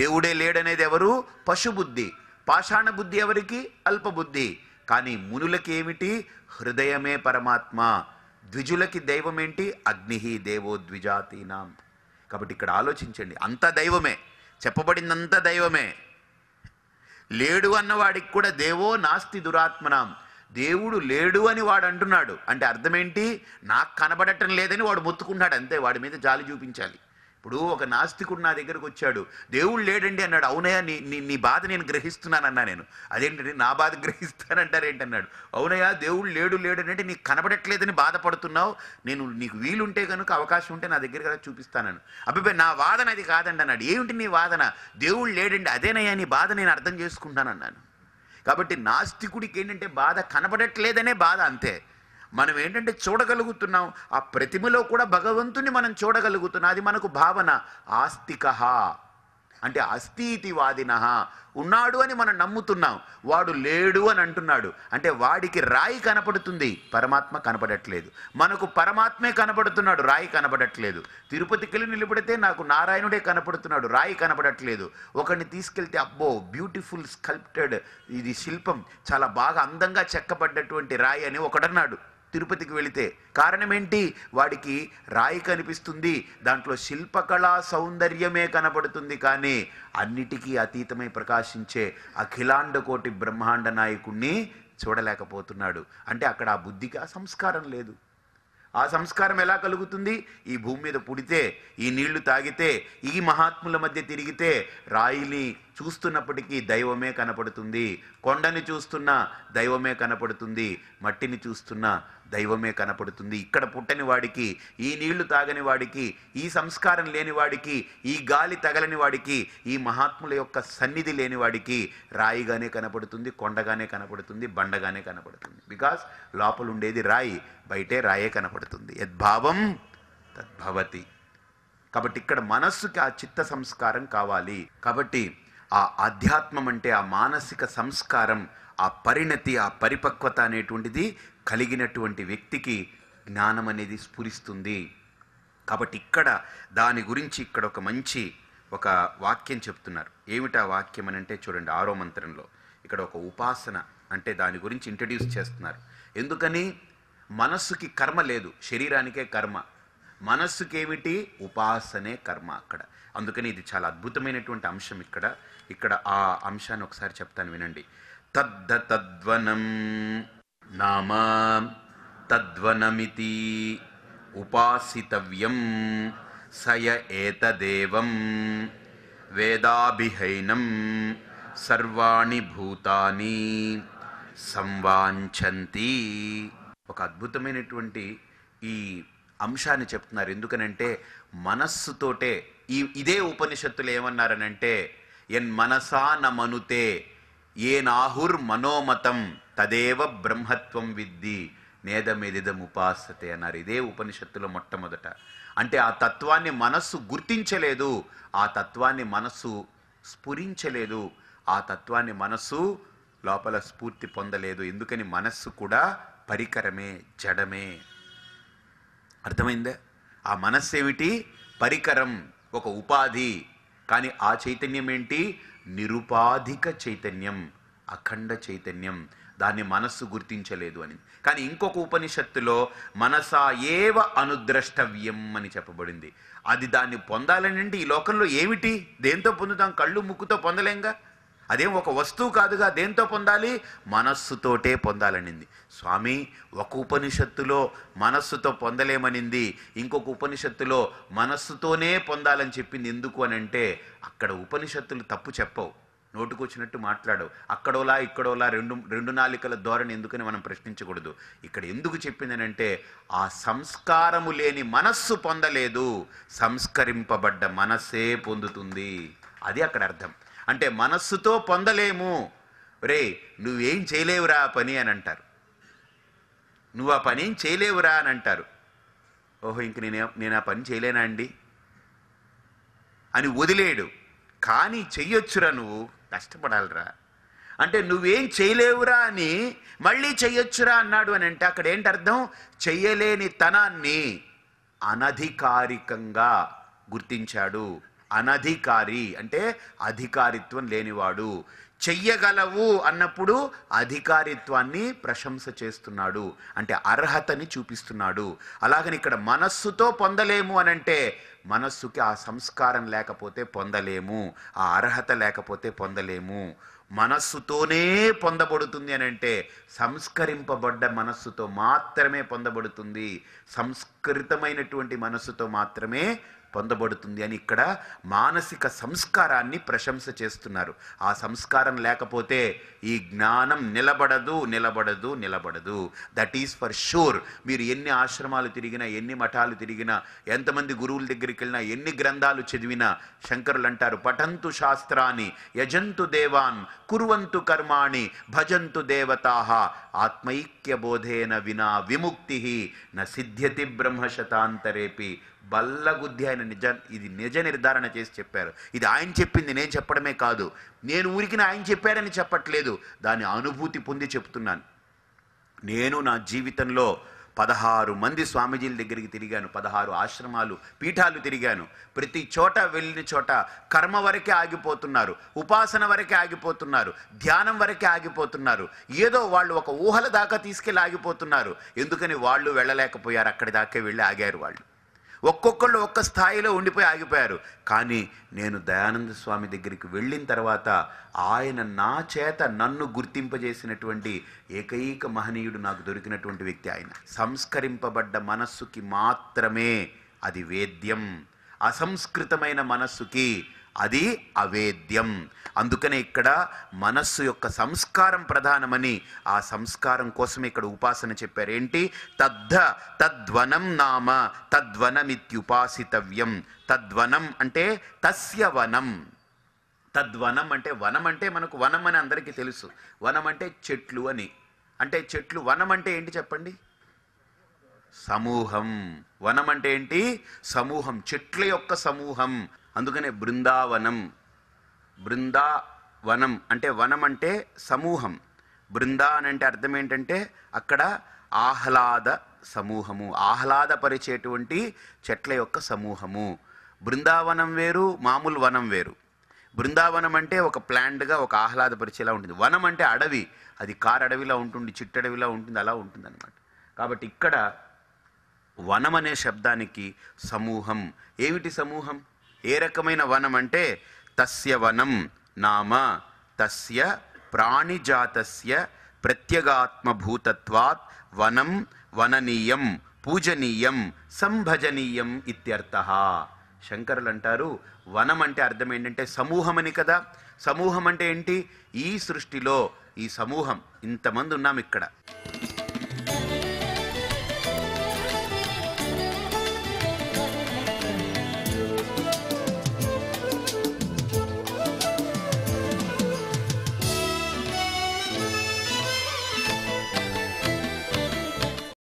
దేవుడే లేడనేది ఎవరు పశుబుద్ధి పాషాణ బుద్ధి ఎవరికి అల్పబుద్ధి కానీ మునులకి ఏమిటి హృదయమే పరమాత్మ ద్విజులకి దైవం ఏంటి అగ్ని దేవో ద్విజాతీనాం కాబట్టి ఇక్కడ ఆలోచించండి అంత దైవమే చెప్పబడిందంత దైవమే లేడు అన్నవాడికి కూడా దేవో నాస్తి దురాత్మనాం దేవుడు లేడు అని వాడు అంటున్నాడు అంటే అర్థమేంటి నాకు కనబడటం లేదని వాడు మొత్తుకున్నాడు అంతే వాడి మీద జాలి చూపించాలి ఇప్పుడు ఒక నాస్తికుడు నా దగ్గరకు వచ్చాడు దేవుడు లేడండి అన్నాడు అవునయ్య నీ నీ నీ బాధ నేను గ్రహిస్తున్నానన్నా నేను అదేంటంటే నా బాధ గ్రహిస్తానంటారేంటి అన్నాడు అవునయ్య దేవుడు లేడు లేడు అంటే నీకు కనబడట్లేదని బాధపడుతున్నావు నేను నీకు వీలుంటే కనుక అవకాశం ఉంటే నా దగ్గర కదా చూపిస్తానని అబ్బాయి నా వాదన అది కాదండి అన్నాడు ఏమిటి నీ వాదన దేవుడు లేడండి అదేనయ్యా నీ బాధ నేను అర్థం చేసుకుంటానన్నాను కాబట్టి నాస్తికుడికి ఏంటంటే బాధ కనబడట్లేదనే బాధ అంతే మనం ఏంటంటే చూడగలుగుతున్నాం ఆ ప్రతిమలో కూడా భగవంతుని మనం చూడగలుగుతున్నాం అది మనకు భావన ఆస్తిక అంటే అస్థితి వాదిన ఉన్నాడు అని మనం నమ్ముతున్నాం వాడు లేడు అని అంటున్నాడు అంటే వాడికి రాయి కనపడుతుంది పరమాత్మ కనపడట్లేదు మనకు పరమాత్మే కనపడుతున్నాడు రాయి కనపడట్లేదు తిరుపతికి వెళ్ళి నిలబడితే నాకు నారాయణుడే కనపడుతున్నాడు రాయి కనపడట్లేదు ఒకరిని తీసుకెళ్తే అబ్బో బ్యూటిఫుల్ స్కల్ప్టెడ్ ఇది శిల్పం చాలా బాగా అందంగా చెక్కబడ్డటువంటి రాయి అని ఒకడన్నాడు తిరుపతికి వెళితే కారణం ఏంటి వాడికి రాయి కనిపిస్తుంది దాంట్లో శిల్పకళా సౌందర్యమే కనబడుతుంది కానీ అన్నిటికీ అతీతమై ప్రకాశించే అఖిలాండ కోటి బ్రహ్మాండ నాయకుణ్ణి చూడలేకపోతున్నాడు అంటే అక్కడ ఆ బుద్ధికి ఆ సంస్కారం లేదు ఆ సంస్కారం ఎలా కలుగుతుంది ఈ భూమి మీద పుడితే ఈ నీళ్లు తాగితే ఈ మహాత్ముల మధ్య తిరిగితే రాయిని చూస్తున్నప్పటికీ దైవమే కనపడుతుంది కొండని చూస్తున్న దైవమే కనపడుతుంది మట్టిని చూస్తున్న దైవమే కనపడుతుంది ఇక్కడ పుట్టని వాడికి ఈ నీళ్లు తాగని వాడికి ఈ సంస్కారం లేని వాడికి ఈ గాలి తగలని వాడికి ఈ మహాత్ముల యొక్క సన్నిధి లేని వాడికి రాయిగానే కనపడుతుంది కొండగానే కనపడుతుంది బండగానే కనపడుతుంది బికాస్ లోపల ఉండేది రాయి బయటే రాయే కనపడుతుంది యద్భావం తద్భవతి కాబట్టి ఇక్కడ మనస్సుకి ఆ చిత్త సంస్కారం కావాలి కాబట్టి ఆ ఆధ్యాత్మం అంటే ఆ మానసిక సంస్కారం ఆ పరిణతి ఆ పరిపక్వత అనేటువంటిది కలిగినటువంటి వ్యక్తికి జ్ఞానం అనేది స్ఫురిస్తుంది కాబట్టి ఇక్కడ దాని గురించి ఇక్కడ ఒక మంచి ఒక వాక్యం చెప్తున్నారు ఏమిటా వాక్యం అని అంటే చూడండి ఆరో మంత్రంలో ఇక్కడ ఒక ఉపాసన అంటే దాని గురించి ఇంట్రడ్యూస్ చేస్తున్నారు ఎందుకని మనస్సుకి కర్మ లేదు శరీరానికే కర్మ మనస్సుకేమిటి ఉపాసనే కర్మ అక్కడ అందుకని ఇది చాలా అద్భుతమైనటువంటి అంశం ఇక్కడ ఇక్కడ ఆ అంశాన్ని ఒకసారి చెప్తాను వినండి తద్ద తద్వనం నామ తద్వనమితి ఉపాసితవ్యం సయ ఏతదేవం వేదాభిహైనం సర్వాణి భూతాని సంవాంఛంతి ఒక అద్భుతమైనటువంటి ఈ అంశాన్ని చెప్తున్నారు ఎందుకనంటే మనస్సుతోటే ఈ ఇదే ఉపనిషత్తులు ఏమన్నారనంటే ఎన్ మనసా నమనుతే ఏ నాహుర్ మనోమతం తదేవ బ్రహ్మత్వం విద్ది నేదమిదిదం ఉపాసతే అన్నారు ఇదే ఉపనిషత్తులో మొట్టమొదట అంటే ఆ తత్వాన్ని మనస్సు గుర్తించలేదు ఆ తత్వాన్ని మనస్సు స్ఫురించలేదు ఆ తత్వాన్ని మనస్సు లోపల స్ఫూర్తి పొందలేదు ఎందుకని మనస్సు కూడా పరికరమే జడమే అర్థమైందా ఆ మనస్సు ఏమిటి పరికరం ఒక ఉపాధి కానీ ఆ చైతన్యం ఏంటి నిరుపాధిక చైతన్యం అఖండ చైతన్యం దాన్ని మనస్సు గుర్తించలేదు అని కానీ ఇంకొక ఉపనిషత్తులో మనసా ఏవ అనుద్రష్టవ్యం అని చెప్పబడింది అది దాన్ని అంటే ఈ లోకంలో ఏమిటి దేంతో పొందుతాం కళ్ళు ముక్కుతో పొందలేంగా అదేం ఒక వస్తువు కాదుగా దేంతో పొందాలి మనస్సుతోటే పొందాలనింది స్వామి ఒక ఉపనిషత్తులో మనస్సుతో పొందలేమనింది ఇంకొక ఉపనిషత్తులో మనస్సుతోనే పొందాలని చెప్పింది ఎందుకు అని అంటే అక్కడ ఉపనిషత్తులు తప్పు చెప్పవు నోటుకొచ్చినట్టు మాట్లాడవు అక్కడోలా ఇక్కడోలా రెండు రెండు నాలికల ధోరణి ఎందుకని మనం ప్రశ్నించకూడదు ఇక్కడ ఎందుకు చెప్పిందనంటే ఆ సంస్కారము లేని మనస్సు పొందలేదు సంస్కరింపబడ్డ మనస్సే పొందుతుంది అది అక్కడ అర్థం అంటే మనస్సుతో పొందలేము రే నువ్వేం చేయలేవురా ఆ పని అని అంటారు నువ్వు ఆ పని ఏం చేయలేవురా అని అంటారు ఓహో ఇంక నేనే నేను ఆ పని చేయలేనా అండి అని వదిలేడు కానీ చెయ్యొచ్చురా నువ్వు కష్టపడాలిరా అంటే నువ్వేం చేయలేవురా అని మళ్ళీ చెయ్యొచ్చురా అన్నాడు అని అంటే అక్కడ ఏంటి అర్థం చెయ్యలేని తనాన్ని అనధికారికంగా గుర్తించాడు అనధికారి అంటే అధికారిత్వం లేనివాడు చెయ్యగలవు అన్నప్పుడు అధికారిత్వాన్ని ప్రశంస చేస్తున్నాడు అంటే అర్హతని చూపిస్తున్నాడు అలాగని ఇక్కడ మనస్సుతో పొందలేము అని అంటే మనస్సుకి ఆ సంస్కారం లేకపోతే పొందలేము ఆ అర్హత లేకపోతే పొందలేము మనస్సుతోనే పొందబడుతుంది అని అంటే సంస్కరింపబడ్డ మనస్సుతో మాత్రమే పొందబడుతుంది సంస్కృతమైనటువంటి మనస్సుతో మాత్రమే పొందబడుతుంది అని ఇక్కడ మానసిక సంస్కారాన్ని ప్రశంస చేస్తున్నారు ఆ సంస్కారం లేకపోతే ఈ జ్ఞానం నిలబడదు నిలబడదు నిలబడదు దట్ ఈస్ ఫర్ షూర్ మీరు ఎన్ని ఆశ్రమాలు తిరిగినా ఎన్ని మఠాలు తిరిగినా ఎంతమంది గురువుల దగ్గరికి వెళ్ళినా ఎన్ని గ్రంథాలు చదివినా శంకరులు అంటారు పఠంతు శాస్త్రాన్ని యజంతు దేవాన్ కురువంతు కర్మాణి భజంతు దేవతాహ ఆత్మైక్య బోధేన వినా విముక్తి న సిద్ధ్యతి బ్రహ్మశతాంతరేపి బల్లగుద్ది ఆయన నిజ ఇది నిజ నిర్ధారణ చేసి చెప్పారు ఇది ఆయన చెప్పింది నేను చెప్పడమే కాదు నేను ఊరికి ఆయన చెప్పాడని చెప్పట్లేదు దాని అనుభూతి పొంది చెప్తున్నాను నేను నా జీవితంలో పదహారు మంది స్వామీజీల దగ్గరికి తిరిగాను పదహారు ఆశ్రమాలు పీఠాలు తిరిగాను ప్రతి చోట వెళ్ళిన చోట కర్మ వరకే ఆగిపోతున్నారు ఉపాసన వరకే ఆగిపోతున్నారు ధ్యానం వరకే ఆగిపోతున్నారు ఏదో వాళ్ళు ఒక ఊహల దాకా తీసుకెళ్ళి ఆగిపోతున్నారు ఎందుకని వాళ్ళు వెళ్ళలేకపోయారు అక్కడి దాకా వెళ్ళి ఆగారు వాళ్ళు ఒక్కొక్కళ్ళు ఒక్క స్థాయిలో ఉండిపోయి ఆగిపోయారు కానీ నేను దయానంద స్వామి దగ్గరికి వెళ్ళిన తర్వాత ఆయన నా చేత నన్ను గుర్తింపజేసినటువంటి ఏకైక మహనీయుడు నాకు దొరికినటువంటి వ్యక్తి ఆయన సంస్కరింపబడ్డ మనస్సుకి మాత్రమే అది వేద్యం అసంస్కృతమైన మనస్సుకి అది అవేద్యం అందుకనే ఇక్కడ మనస్సు యొక్క సంస్కారం ప్రధానమని ఆ సంస్కారం కోసం ఇక్కడ ఉపాసన చెప్పారు ఏంటి తద్ధ తద్వనం నామ తద్వనమిత్యుపాసితవ్యం తద్వనం అంటే తస్య వనం తద్వనం అంటే వనం అంటే మనకు వనం అని అందరికీ తెలుసు వనం అంటే చెట్లు అని అంటే చెట్లు వనం అంటే ఏంటి చెప్పండి సమూహం వనం అంటే ఏంటి సమూహం చెట్ల యొక్క సమూహం అందుకనే బృందావనం బృందావనం అంటే వనం అంటే సమూహం బృందా అని అంటే అర్థం ఏంటంటే అక్కడ ఆహ్లాద సమూహము ఆహ్లాదపరిచేటువంటి చెట్ల యొక్క సమూహము బృందావనం వేరు మామూలు వనం వేరు బృందావనం అంటే ఒక ప్లాంట్గా ఒక ఆహ్లాదపరిచేలా ఉంటుంది వనం అంటే అడవి అది కారు అడవిలా ఉంటుంది చిట్టడవిలా ఉంటుంది అలా ఉంటుంది అనమాట కాబట్టి ఇక్కడ వనం అనే శబ్దానికి సమూహం ఏమిటి సమూహం ఏ రకమైన వనం అంటే తస్య వనం నామ తస్య ప్రాణిజాతస్య ప్రత్యగాత్మభూతత్వాత్ వనం వననీయం పూజనీయం సంభజనీయం ఇత్యర్థ శంకరులు అంటారు వనం అంటే అర్థం ఏంటంటే సమూహమని కదా సమూహం అంటే ఏంటి ఈ సృష్టిలో ఈ సమూహం ఇంతమంది ఉన్నాం ఇక్కడ